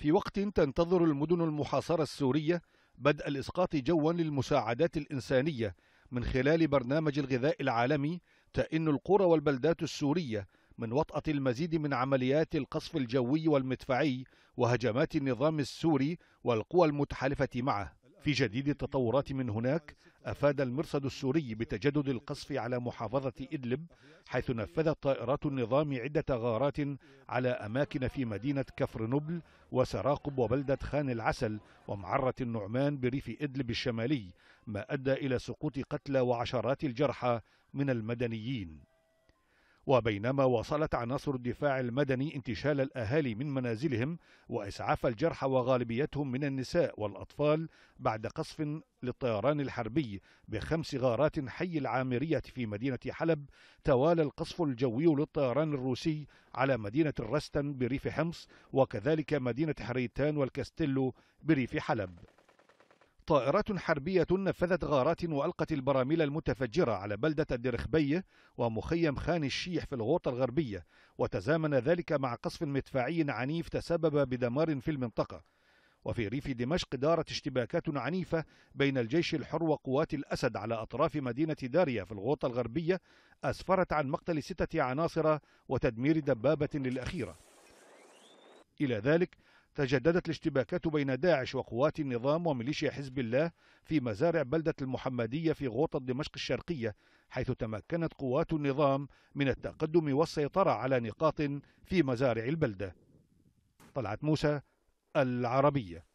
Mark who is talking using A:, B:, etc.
A: في وقت تنتظر المدن المحاصرة السورية بدء الإسقاط جوا للمساعدات الإنسانية من خلال برنامج الغذاء العالمي تئن القرى والبلدات السورية من وطأة المزيد من عمليات القصف الجوي والمدفعي وهجمات النظام السوري والقوى المتحالفة معه في جديد التطورات من هناك أفاد المرصد السوري بتجدد القصف على محافظة إدلب حيث نفذت طائرات النظام عدة غارات على أماكن في مدينة كفر نبل وسراقب وبلدة خان العسل ومعرة النعمان بريف إدلب الشمالي ما أدى إلى سقوط قتلى وعشرات الجرحى من المدنيين وبينما واصلت عناصر الدفاع المدني انتشال الأهالي من منازلهم وإسعاف الجرحى وغالبيتهم من النساء والأطفال بعد قصف للطيران الحربي بخمس غارات حي العامرية في مدينة حلب توالى القصف الجوي للطيران الروسي على مدينة الرستن بريف حمص وكذلك مدينة حريتان والكاستيلو بريف حلب طائرات حربية نفذت غارات وألقت البراميل المتفجرة على بلدة الدرخبية ومخيم خان الشيح في الغوطة الغربية وتزامن ذلك مع قصف مدفعي عنيف تسبب بدمار في المنطقة وفي ريف دمشق دارت اشتباكات عنيفة بين الجيش الحر وقوات الأسد على أطراف مدينة داريا في الغوطة الغربية أسفرت عن مقتل ستة عناصر وتدمير دبابة للأخيرة إلى ذلك تجددت الاشتباكات بين داعش وقوات النظام وميليشيا حزب الله في مزارع بلدة المحمدية في غوطة دمشق الشرقية حيث تمكنت قوات النظام من التقدم والسيطرة على نقاط في مزارع البلدة طلعت موسى العربية